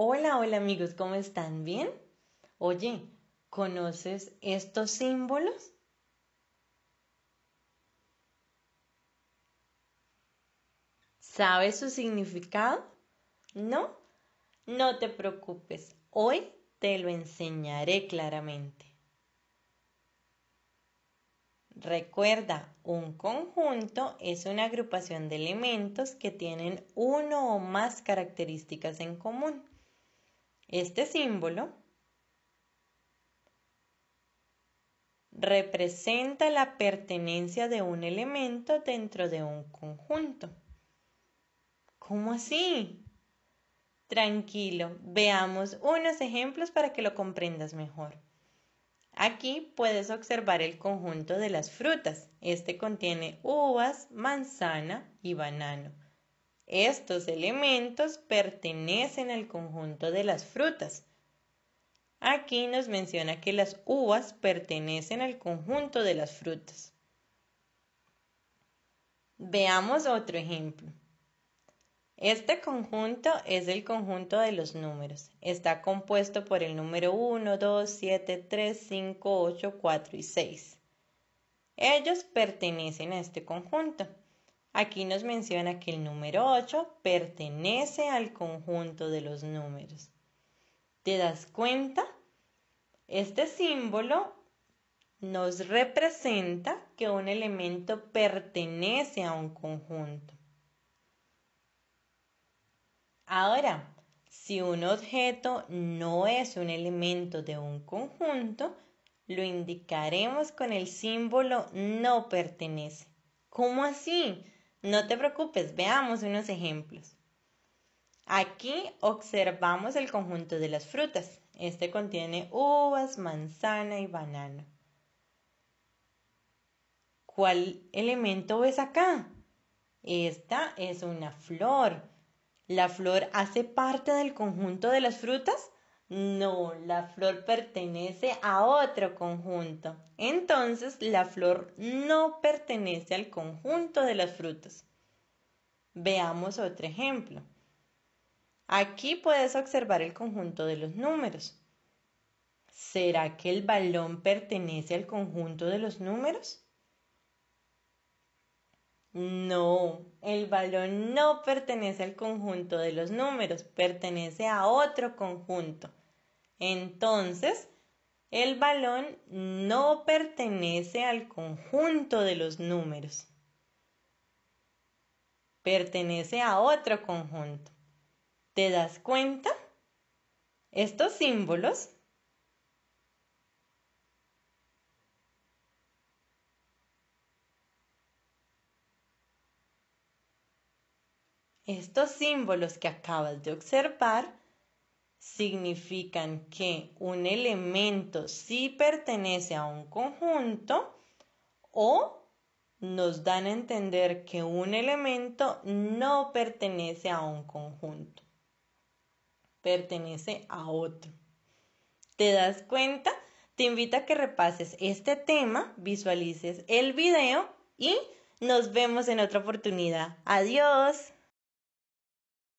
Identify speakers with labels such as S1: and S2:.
S1: Hola, hola amigos, ¿cómo están? ¿Bien? Oye, ¿conoces estos símbolos? ¿Sabes su significado? ¿No? No te preocupes, hoy te lo enseñaré claramente. Recuerda, un conjunto es una agrupación de elementos que tienen uno o más características en común este símbolo representa la pertenencia de un elemento dentro de un conjunto. ¿Cómo así? Tranquilo, veamos unos ejemplos para que lo comprendas mejor. Aquí puedes observar el conjunto de las frutas. Este contiene uvas, manzana y banano. Estos elementos pertenecen al conjunto de las frutas. Aquí nos menciona que las uvas pertenecen al conjunto de las frutas. Veamos otro ejemplo. Este conjunto es el conjunto de los números. Está compuesto por el número 1, 2, 7, 3, 5, 8, 4 y 6. Ellos pertenecen a este conjunto. Aquí nos menciona que el número 8 pertenece al conjunto de los números. ¿Te das cuenta? Este símbolo nos representa que un elemento pertenece a un conjunto. Ahora, si un objeto no es un elemento de un conjunto, lo indicaremos con el símbolo no pertenece. ¿Cómo así? No te preocupes, veamos unos ejemplos. Aquí observamos el conjunto de las frutas. Este contiene uvas, manzana y banana. ¿Cuál elemento ves acá? Esta es una flor. ¿La flor hace parte del conjunto de las frutas? No, la flor pertenece a otro conjunto. Entonces, la flor no pertenece al conjunto de las frutas. Veamos otro ejemplo. Aquí puedes observar el conjunto de los números. ¿Será que el balón pertenece al conjunto de los números? No, el balón no pertenece al conjunto de los números, pertenece a otro conjunto. Entonces, el balón no pertenece al conjunto de los números. Pertenece a otro conjunto. ¿Te das cuenta? Estos símbolos Estos símbolos que acabas de observar significan que un elemento sí pertenece a un conjunto o nos dan a entender que un elemento no pertenece a un conjunto, pertenece a otro. ¿Te das cuenta? Te invito a que repases este tema, visualices el video y nos vemos en otra oportunidad. Adiós.